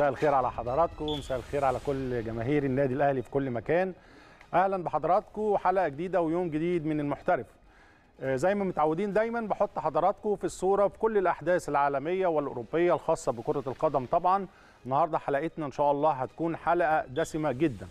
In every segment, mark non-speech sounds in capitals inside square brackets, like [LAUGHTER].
مساء الخير على حضراتكم مساء الخير على كل جماهير النادي الاهلي في كل مكان اهلا بحضراتكم حلقه جديده ويوم جديد من المحترف آه، زي ما متعودين دايما بحط حضراتكم في الصوره في كل الاحداث العالميه والاوروبيه الخاصه بكره القدم طبعا النهارده حلقتنا ان شاء الله هتكون حلقه دسمه جدا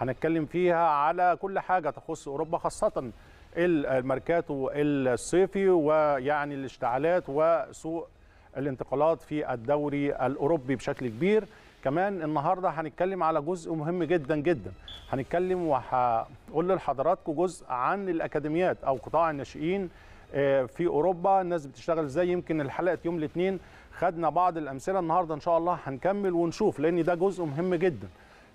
هنتكلم فيها على كل حاجه تخص اوروبا خاصه الماركاتو الصيفي ويعني الاشتعالات وسوق الانتقالات في الدوري الأوروبي بشكل كبير كمان النهارده هنتكلم على جزء مهم جدا جدا هنتكلم وهقول لحضراتكم جزء عن الاكاديميات او قطاع الناشئين آه، في اوروبا الناس بتشتغل ازاي يمكن الحلقه يوم الاثنين خدنا بعض الامثله النهارده ان شاء الله هنكمل ونشوف لان ده جزء مهم جدا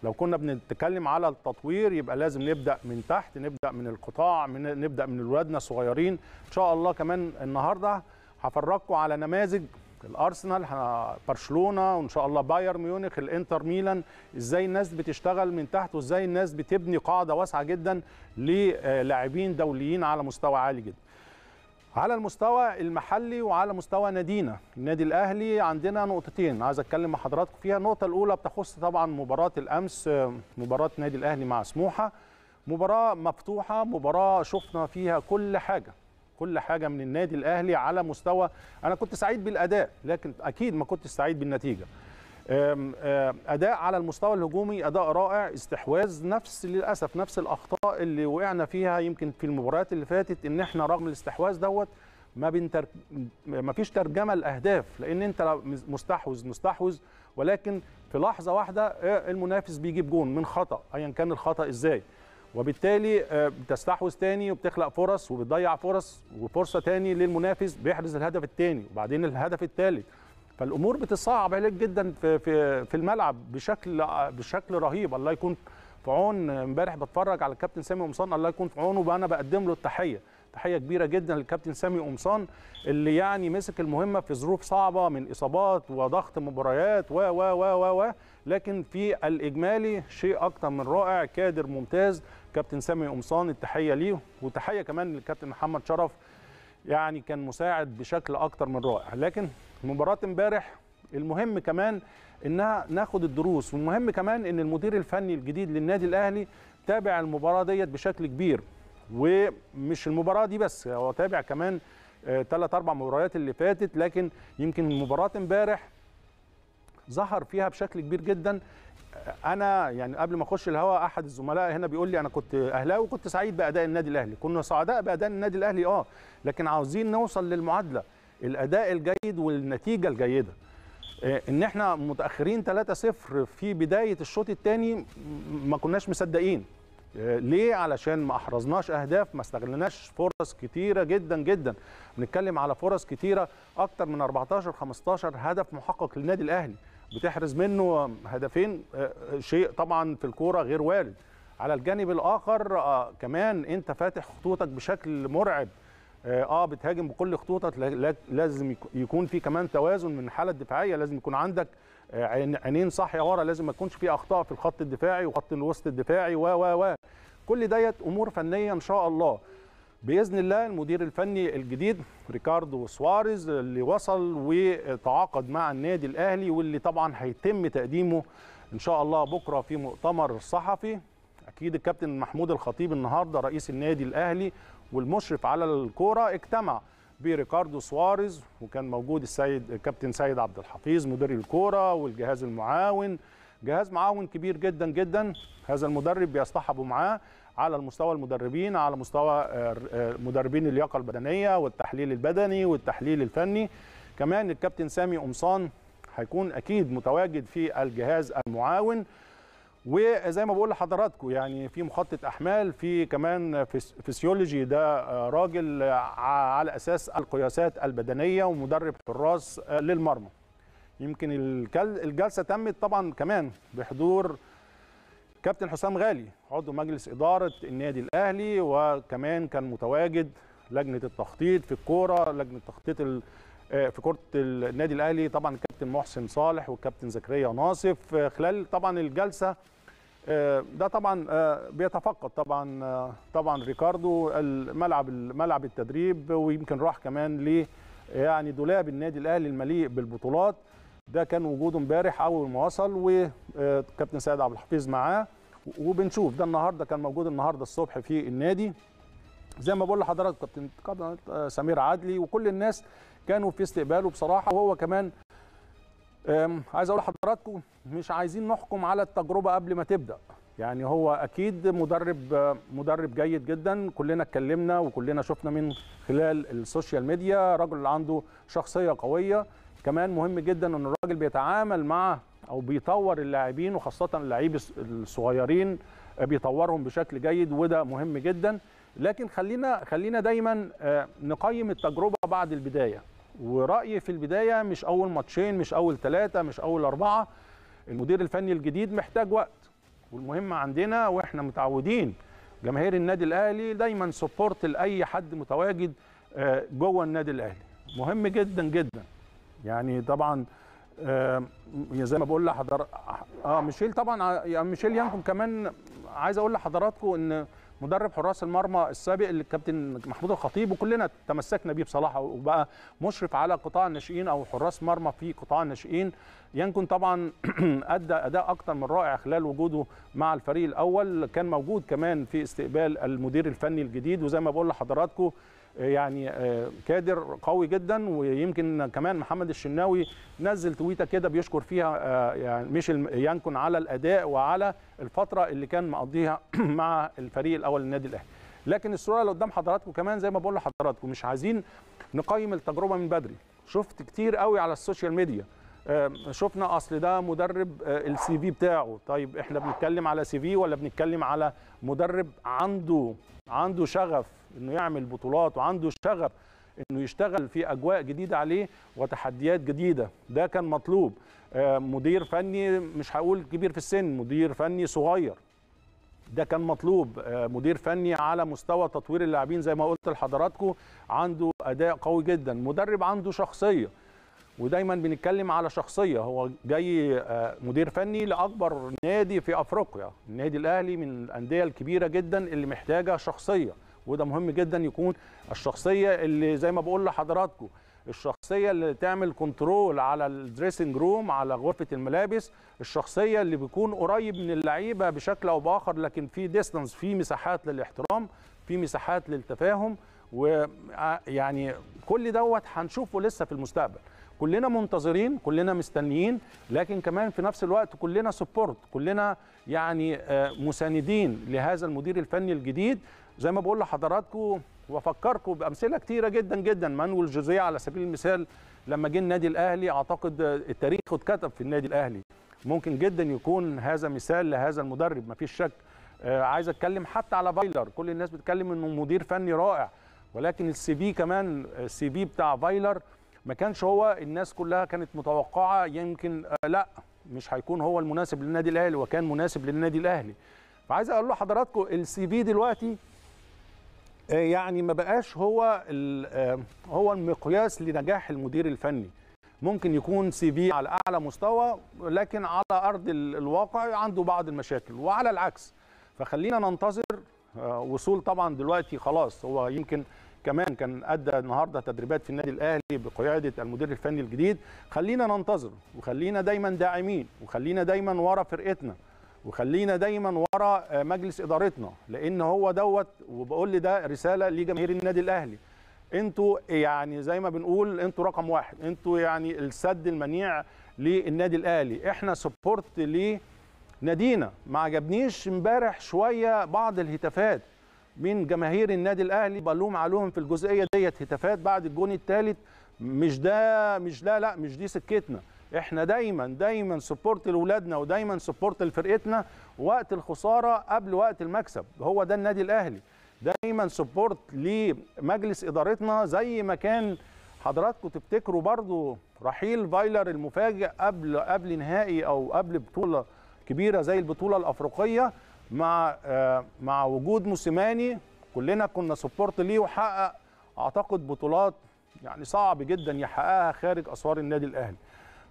لو كنا بنتكلم على التطوير يبقى لازم نبدا من تحت نبدا من القطاع من نبدا من اولادنا الصغيرين ان شاء الله كمان النهارده هفرجكم على نماذج الارسنال برشلونه وان شاء الله بايرن ميونخ الانتر ميلان ازاي الناس بتشتغل من تحت وازاي الناس بتبني قاعده واسعه جدا للاعبين دوليين على مستوى عالي جدا على المستوى المحلي وعلى مستوى نادينا النادي الاهلي عندنا نقطتين عايز اتكلم مع حضراتكم فيها النقطه الاولى بتخص طبعا مباراه الامس مباراه نادي الاهلي مع سموحه مباراه مفتوحه مباراه شفنا فيها كل حاجه كل حاجه من النادي الاهلي على مستوى انا كنت سعيد بالاداء لكن اكيد ما كنتش سعيد بالنتيجه اداء على المستوى الهجومي اداء رائع استحواذ نفس للاسف نفس الاخطاء اللي وقعنا فيها يمكن في المباريات اللي فاتت ان احنا رغم الاستحواذ دوت ما بنتر... ما فيش ترجمه لاهداف لان انت مستحوذ مستحوذ ولكن في لحظه واحده آه، المنافس بيجيب جون من خطا ايا كان الخطا ازاي وبالتالي آه، بتستحوذ تاني وبتخلق فرص وبتضيع فرص وفرصه تاني للمنافس بيحرز الهدف التاني وبعدين الهدف الثالث فالامور بتصعب عليك جدا في في في الملعب بشكل بشكل رهيب الله يكون في عون امبارح بتفرج على الكابتن سامي قمصان الله يكون في عونه وانا بقدم له التحيه تحيه كبيره جدا للكابتن سامي قمصان اللي يعني مسك المهمه في ظروف صعبه من اصابات وضغط مباريات و و و و لكن في الاجمالي شيء اكتر من رائع كادر ممتاز كابتن سامي قمصان التحيه ليه وتحيه كمان للكابتن محمد شرف يعني كان مساعد بشكل اكتر من رائع لكن مباراه امبارح المهم كمان انها ناخد الدروس والمهم كمان ان المدير الفني الجديد للنادي الاهلي تابع المباراه ديت بشكل كبير ومش المباراه دي بس هو تابع كمان ثلاث آه، اربع مباريات اللي فاتت لكن يمكن مباراه امبارح ظهر فيها بشكل كبير جدا انا يعني قبل ما اخش الهوا احد الزملاء هنا بيقول لي انا كنت اهلاوي وكنت سعيد باداء النادي الاهلي كنا سعداء باداء النادي الاهلي اه لكن عاوزين نوصل للمعادله الاداء الجيد والنتيجه الجيده آه، ان احنا متاخرين 3-0 في بدايه الشوط الثاني ما كناش مصدقين آه، ليه علشان ما احرزناش اهداف ما استغلناش فرص كتيره جدا جدا بنتكلم على فرص كتيره اكتر من 14 15 هدف محقق للنادي الاهلي بتحرز منه هدفين آه، آه، شيء طبعا في الكوره غير وارد على الجانب الاخر آه، كمان انت فاتح خطوطك بشكل مرعب اه بتهاجم بكل خطوطك لازم يكون في كمان توازن من الحاله الدفاعيه لازم يكون عندك عينين صاحيه ورا لازم ما يكونش في اخطاء في الخط الدفاعي وخط الوسط الدفاعي و و و كل ديت امور فنيه ان شاء الله باذن الله المدير الفني الجديد ريكاردو سواريز اللي وصل وتعاقد مع النادي الاهلي واللي طبعا هيتم تقديمه ان شاء الله بكره في مؤتمر صحفي اكيد الكابتن محمود الخطيب النهارده رئيس النادي الاهلي والمشرف على الكوره اجتمع بريكاردو سواريز وكان موجود السيد الكابتن سيد عبد الحفيظ مدير الكوره والجهاز المعاون جهاز معاون كبير جدا جدا هذا المدرب بيصطحبه معاه على المستوى المدربين على مستوى آه، مدربين اللياقه البدنيه والتحليل البدني والتحليل الفني كمان الكابتن سامي قمصان هيكون اكيد متواجد في الجهاز المعاون وزي ما بقول لحضراتكم يعني في مخطط احمال في كمان فيسيولوجي ده آه، راجل آه، على اساس القياسات البدنيه ومدرب حراس للمرمى يمكن الجلسه تمت طبعا كمان بحضور كابتن حسام غالي عضو مجلس إدارة النادي الأهلي وكمان كان متواجد لجنة التخطيط في الكورة لجنة التخطيط آه، في كرة النادي الأهلي طبعا الكابتن محسن صالح والكابتن زكريا ناصف آه، خلال طبعا الجلسة آه، ده طبعا بيتفقد طبعا طبعا ريكاردو الملعب ملعب التدريب ويمكن راح كمان ل يعني دولاب النادي الاهلي المليء بالبطولات ده كان وجوده امبارح اول ما وصل وكابتن سيد عبد الحفيظ معاه وبنشوف ده النهارده كان موجود النهارده الصبح في النادي زي ما بقول لحضراتكم كابتن سمير عدلي وكل الناس كانوا في استقباله بصراحه وهو كمان عايز اقول لحضراتكم مش عايزين نحكم على التجربه قبل ما تبدا يعني هو اكيد مدرب مدرب جيد جدا كلنا اتكلمنا وكلنا شفنا من خلال السوشيال ميديا رجل عنده شخصيه قويه كمان مهم جدا ان الراجل بيتعامل مع او بيطور اللاعبين وخاصه اللعيب الصغيرين بيطورهم بشكل جيد وده مهم جدا لكن خلينا خلينا دايما آه، نقيم التجربه بعد البدايه ورايي في البدايه مش اول ماتشين مش اول ثلاثه مش اول اربعه المدير الفني الجديد محتاج وقت والمهم عندنا واحنا متعودين جماهير النادي الاهلي دايما سبورت لاي حد متواجد آه، جوه النادي الاهلي مهم جدا جدا يعني طبعا آه، زي ما بقول لحضر اه ميشيل طبعا آه، يعني ميشيل يانكم كمان عايز اقول لحضراتكم ان مدرب حراس المرمى السابق الكابتن محمود الخطيب وكلنا تمسكنا بيه بصراحه وبقى مشرف على قطاع الناشئين او حراس مرمى في قطاع الناشئين ينكن طبعا [CLEARS THROAT] ادى اداء اكثر من رائع خلال وجوده مع الفريق الاول كان موجود كمان في استقبال المدير الفني الجديد وزي ما بقول لحضراتكم يعني آه، كادر قوي جدا ويمكن كمان محمد الشناوي نزل تويته كده بيشكر فيها آه، يعني ميشيل يانكون على الاداء وعلى الفتره اللي كان مقضيها [CLEARS THROAT] مع الفريق الاول للنادي الاهلي لكن الصوره اللي قدام حضراتكم كمان زي ما بقول لحضراتكم مش عايزين نقيم التجربه من بدري شفت كتير قوي على السوشيال ميديا آه، شفنا اصل ده مدرب آه، السي في بتاعه طيب احنا بنتكلم على سي في ولا بنتكلم على مدرب عنده عنده شغف انه يعمل بطولات وعنده شغف انه يشتغل في اجواء جديده عليه وتحديات جديده ده كان مطلوب آه، مدير فني مش هقول كبير في السن مدير فني صغير ده كان مطلوب مدير فني على مستوى تطوير اللاعبين زي ما قلت لحضراتكم عنده اداء قوي جدا مدرب عنده شخصيه ودايما بنتكلم على شخصيه هو جاي آه، مدير فني لاكبر نادي في افريقيا النادي الاهلي من الانديه الكبيره جدا اللي محتاجه شخصيه وده مهم جدا يكون الشخصيه اللي زي ما بقول لحضراتكم الشخصيه اللي تعمل كنترول على الدريسنج روم على غرفه الملابس الشخصيه اللي بيكون قريب من اللعيبه بشكل او باخر لكن في ديستانس في مساحات للاحترام في مساحات للتفاهم ويعني آه، كل دوت هنشوفه لسه في المستقبل كلنا منتظرين كلنا مستنيين لكن كمان في نفس الوقت كلنا سبورت كلنا يعني آه، مساندين لهذا المدير الفني الجديد زي ما بقول لحضراتكم وفكركم بامثله كتيره جدا جدا مانويل جوزيه على سبيل المثال لما جه النادي الاهلي اعتقد آه، التاريخ اتكتب في النادي الاهلي ممكن جدا يكون هذا مثال لهذا المدرب مفيش شك آه، عايز اتكلم حتى على فايلر كل الناس بتتكلم انه مدير فني رائع ولكن السي في كمان السي في بتاع فايلر ما كانش هو الناس كلها كانت متوقعه يمكن آه، لا مش هيكون هو المناسب للنادي الاهلي وكان مناسب للنادي الاهلي فعايز اقول لحضراتكم السي في دلوقتي آه، يعني ما بقاش هو آه، هو المقياس لنجاح المدير الفني ممكن يكون سي في على اعلى مستوى لكن على ارض الواقع عنده بعض المشاكل وعلى العكس فخلينا ننتظر وصول طبعا دلوقتي خلاص هو يمكن كمان كان ادى النهارده تدريبات في النادي الاهلي بقياده المدير الفني الجديد خلينا ننتظر وخلينا دايما داعمين وخلينا دايما ورا فرقتنا وخلينا دايما ورا آه، مجلس ادارتنا لان هو دوت وبقول ده رساله لجماهير النادي الاهلي انتوا يعني زي ما بنقول انتوا رقم واحد انتوا يعني السد المنيع للنادي الاهلي احنا سبورت لنادينا ما عجبنيش امبارح شويه بعض الهتافات من جماهير النادي الاهلي بلوم عليهم في الجزئيه ديت هتافات بعد الجون الثالث مش ده مش لا لا مش دي سكتنا احنا دايما دايما سبورت لاولادنا ودايما سبورت لفرقتنا وقت الخساره قبل وقت المكسب هو ده النادي الاهلي دايما سبورت لمجلس ادارتنا زي ما كان حضراتكم تفتكروا برضو رحيل فايلر المفاجئ قبل قبل نهائي او قبل بطوله كبيره زي البطوله الافريقيه مع آه، مع وجود موسيماني كلنا كنا سبورت ليه وحقق اعتقد بطولات يعني صعب جدا يحققها خارج اسوار النادي الاهلي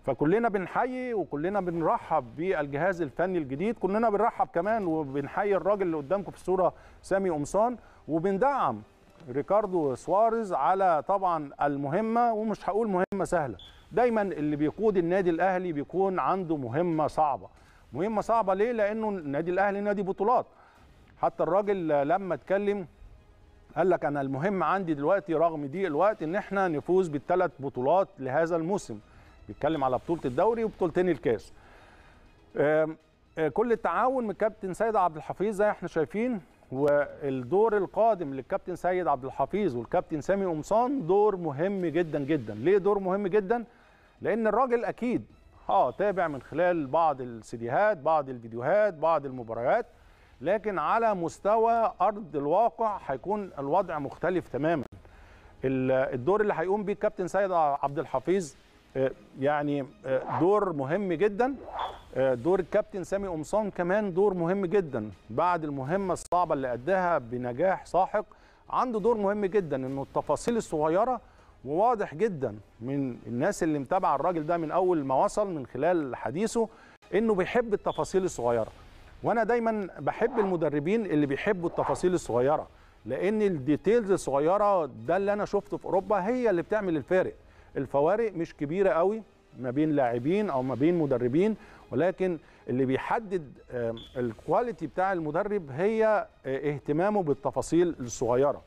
فكلنا بنحيي وكلنا بنرحب بالجهاز الفني الجديد كلنا بنرحب كمان وبنحيي الراجل اللي قدامكم في الصوره سامي قمصان وبندعم ريكاردو سواريز على طبعا المهمه ومش هقول مهمه سهله دايما اللي بيقود النادي الاهلي بيكون عنده مهمه صعبه مهمه صعبه ليه لانه النادي الاهلي نادي بطولات حتى الراجل لما اتكلم قال لك انا المهم عندي دلوقتي رغم ضيق الوقت ان احنا نفوز بالثلاث بطولات لهذا الموسم بيتكلم على بطوله الدوري وبطولتين الكاس آه، كل التعاون من كابتن سيد عبد الحفيظ زي احنا شايفين والدور القادم للكابتن سيد عبد الحفيظ والكابتن سامي قمصان دور مهم جدا جدا ليه دور مهم جدا لان الراجل اكيد اه تابع من خلال بعض السيديهات بعض الفيديوهات بعض المباريات لكن على مستوى ارض الواقع هيكون الوضع مختلف تماما الدور اللي هيقوم بيه الكابتن سيد عبد الحفيظ آه، يعني آه، دور مهم جدا آه، دور الكابتن سامي قمصان كمان دور مهم جدا بعد المهمه الصعبه اللي اداها بنجاح ساحق عنده دور مهم جدا انه التفاصيل الصغيره وواضح جدا من الناس اللي متابعه الراجل ده من اول ما وصل من خلال حديثه انه بيحب التفاصيل الصغيره وانا دايما بحب المدربين اللي بيحبوا التفاصيل الصغيره لان الديتيلز الصغيره ده اللي انا شفته في اوروبا هي اللي بتعمل الفارق الفوارق مش كبيره قوي ما بين لاعبين او ما بين مدربين ولكن اللي بيحدد الكواليتي بتاع المدرب هي آه، اهتمامه بالتفاصيل الصغيره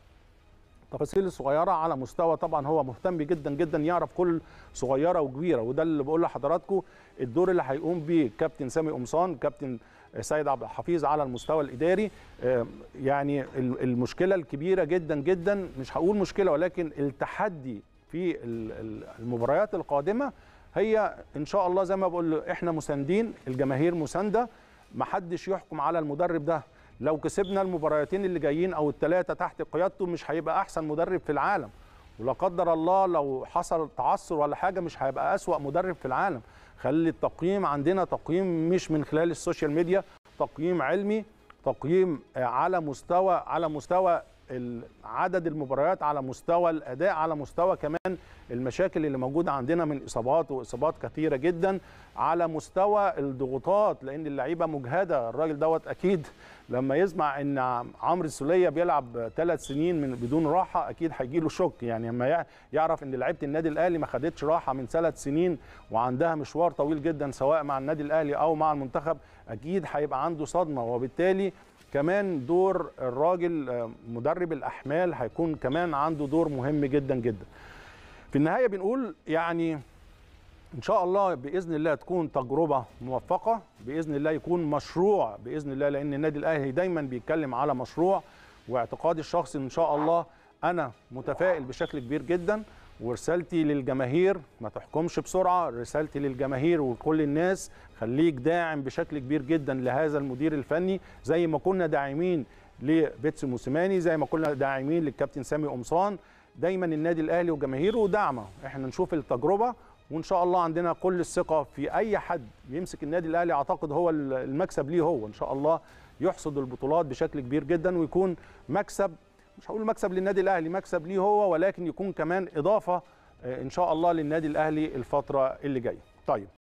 التفاصيل الصغيره على مستوى طبعا هو مهتم جدا جدا يعرف كل صغيره وكبيره وده اللي بقول لحضراتكم الدور اللي هيقوم بيه كابتن سامي قمصان كابتن سيد عبد الحفيظ على المستوى الاداري آه، يعني المشكله الكبيره جدا جدا مش هقول مشكله ولكن التحدي في المباريات القادمه هي ان شاء الله زي ما بقول احنا مساندين الجماهير مسانده محدش يحكم على المدرب ده لو كسبنا المباراتين اللي جايين او الثلاثه تحت قيادته مش هيبقى احسن مدرب في العالم ولا قدر الله لو حصل تعثر ولا حاجه مش هيبقى اسوا مدرب في العالم خلي التقييم عندنا تقييم مش من خلال السوشيال ميديا تقييم علمي تقييم على مستوى على مستوى عدد المباريات على مستوى الاداء على مستوى كمان المشاكل اللي موجوده عندنا من اصابات واصابات كثيره جدا على مستوى الضغوطات لان اللعيبه مجهده الراجل دوت اكيد لما يسمع ان عمرو السوليه بيلعب ثلاث سنين من بدون راحه اكيد هيجي له شوك يعني لما يعرف ان لعيبه النادي الاهلي ما خدتش راحه من ثلاث سنين وعندها مشوار طويل جدا سواء مع النادي الاهلي او مع المنتخب اكيد هيبقى عنده صدمه وبالتالي كمان دور الراجل آه، مدرب الاحمال هيكون كمان عنده دور مهم جدا جدا في النهايه بنقول يعني ان شاء الله باذن الله تكون تجربه موفقه باذن الله يكون مشروع باذن الله لان النادي الاهلي دايما بيتكلم على مشروع واعتقادي الشخصي ان شاء الله انا متفائل بشكل كبير جدا ورسالتي للجماهير ما تحكمش بسرعه رسالتي للجماهير وكل الناس خليك داعم بشكل كبير جدا لهذا المدير الفني زي ما كنا داعمين لبيتس موسيماني زي ما كنا داعمين للكابتن سامي قمصان دايما النادي الاهلي وجماهيره داعمه احنا نشوف التجربه وان شاء الله عندنا كل الثقه في اي حد يمسك النادي الاهلي اعتقد هو المكسب ليه هو ان شاء الله يحصد البطولات بشكل كبير جدا ويكون مكسب مش هقول مكسب للنادي الاهلي مكسب ليه هو ولكن يكون كمان اضافه آه، ان شاء الله للنادي الاهلي الفتره اللي جايه طيب